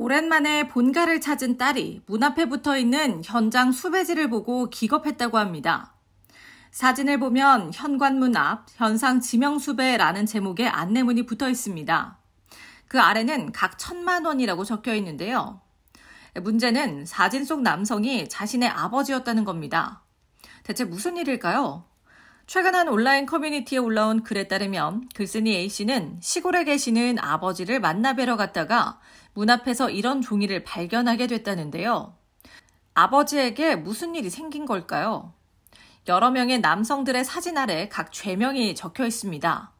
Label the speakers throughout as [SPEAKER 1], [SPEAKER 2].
[SPEAKER 1] 오랜만에 본가를 찾은 딸이 문 앞에 붙어 있는 현장 수배지를 보고 기겁했다고 합니다. 사진을 보면 현관문 앞 현상 지명수배라는 제목의 안내문이 붙어 있습니다. 그 아래는 각 천만 원이라고 적혀 있는데요. 문제는 사진 속 남성이 자신의 아버지였다는 겁니다. 대체 무슨 일일까요? 최근 한 온라인 커뮤니티에 올라온 글에 따르면 글쓴이 A씨는 시골에 계시는 아버지를 만나 뵈러 갔다가 문 앞에서 이런 종이를 발견하게 됐다는데요. 아버지에게 무슨 일이 생긴 걸까요? 여러 명의 남성들의 사진 아래 각 죄명이 적혀 있습니다.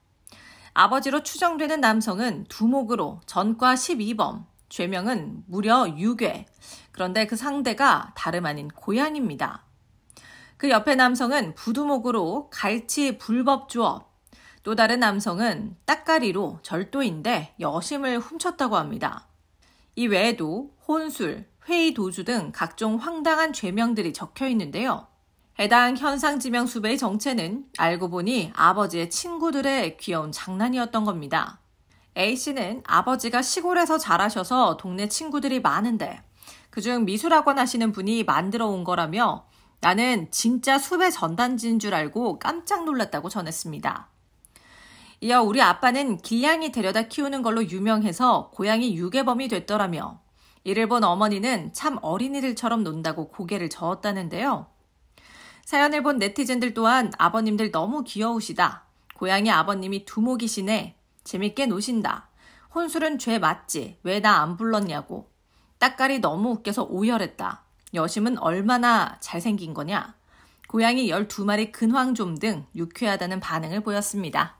[SPEAKER 1] 아버지로 추정되는 남성은 두목으로 전과 12범, 죄명은 무려 6회. 그런데 그 상대가 다름 아닌 고양입니다. 그 옆에 남성은 부두목으로 갈치 불법 조업, 또 다른 남성은 따가리로 절도인데 여심을 훔쳤다고 합니다. 이 외에도 혼술, 회의 도주 등 각종 황당한 죄명들이 적혀 있는데요. 해당 현상 지명 수배의 정체는 알고 보니 아버지의 친구들의 귀여운 장난이었던 겁니다. A씨는 아버지가 시골에서 자라셔서 동네 친구들이 많은데 그중 미술학원 하시는 분이 만들어 온 거라며 나는 진짜 수배 전단지인 줄 알고 깜짝 놀랐다고 전했습니다. 이어 우리 아빠는 길냥이 데려다 키우는 걸로 유명해서 고양이 유괴범이 됐더라며 이를 본 어머니는 참 어린이들처럼 논다고 고개를 저었다는데요. 사연을 본 네티즌들 또한 아버님들 너무 귀여우시다. 고양이 아버님이 두목이시네. 재밌게 노신다. 혼술은 죄 맞지. 왜 나 안 불렀냐고. 딱깔이 너무 웃겨서 오열했다. 여심은 얼마나 잘생긴 거냐? 고양이 12마리 근황 좀 등 유쾌하다는 반응을 보였습니다.